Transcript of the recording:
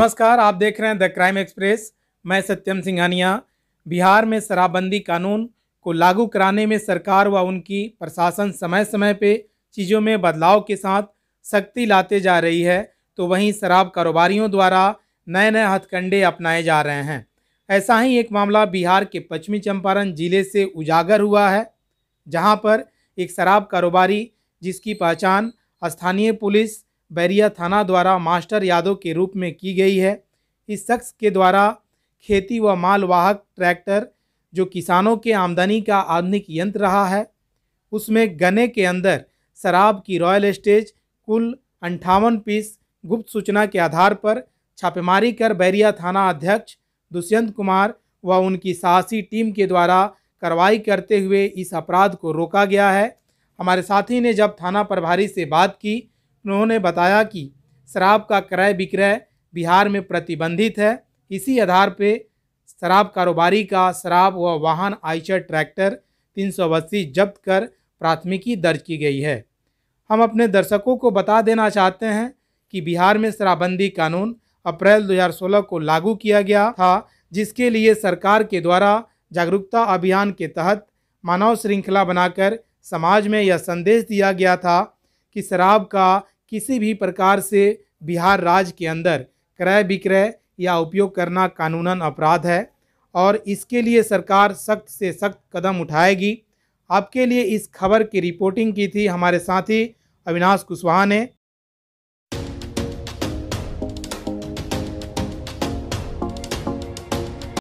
नमस्कार आप देख रहे हैं द क्राइम एक्सप्रेस मैं सत्यम सिंघानिया बिहार में शराबबंदी कानून को लागू कराने में सरकार व उनकी प्रशासन समय समय पे चीज़ों में बदलाव के साथ सख्ती लाते जा रही है तो वहीं शराब कारोबारियों द्वारा नए नए हथकंडे अपनाए जा रहे हैं ऐसा ही एक मामला बिहार के पश्चिमी चंपारण जिले से उजागर हुआ है जहाँ पर एक शराब कारोबारी जिसकी पहचान स्थानीय पुलिस बैरिया थाना द्वारा मास्टर यादव के रूप में की गई है इस शख्स के द्वारा खेती व मालवाहक ट्रैक्टर जो किसानों के आमदनी का आधुनिक यंत्र रहा है उसमें गने के अंदर शराब की रॉयल स्टेज कुल अंठावन पीस गुप्त सूचना के आधार पर छापेमारी कर बैरिया थाना अध्यक्ष दुष्यंत कुमार व उनकी साहसी टीम के द्वारा कार्रवाई करते हुए इस अपराध को रोका गया है हमारे साथी ने जब थाना प्रभारी से बात की उन्होंने बताया कि शराब का क्रय विक्रय बिहार में प्रतिबंधित है इसी आधार पर शराब कारोबारी का शराब व वाहन आइचर ट्रैक्टर तीन जब्त कर प्राथमिकी दर्ज की गई है हम अपने दर्शकों को बता देना चाहते हैं कि बिहार में शराबबंदी कानून अप्रैल 2016 को लागू किया गया था जिसके लिए सरकार के द्वारा जागरूकता अभियान के तहत मानव श्रृंखला बनाकर समाज में यह संदेश दिया गया था कि शराब का किसी भी प्रकार से बिहार राज्य के अंदर क्रय विक्रय या उपयोग करना कानूनन अपराध है और इसके लिए सरकार सख्त से सख्त कदम उठाएगी आपके लिए इस खबर की रिपोर्टिंग की थी हमारे साथी अविनाश कुशवाहा ने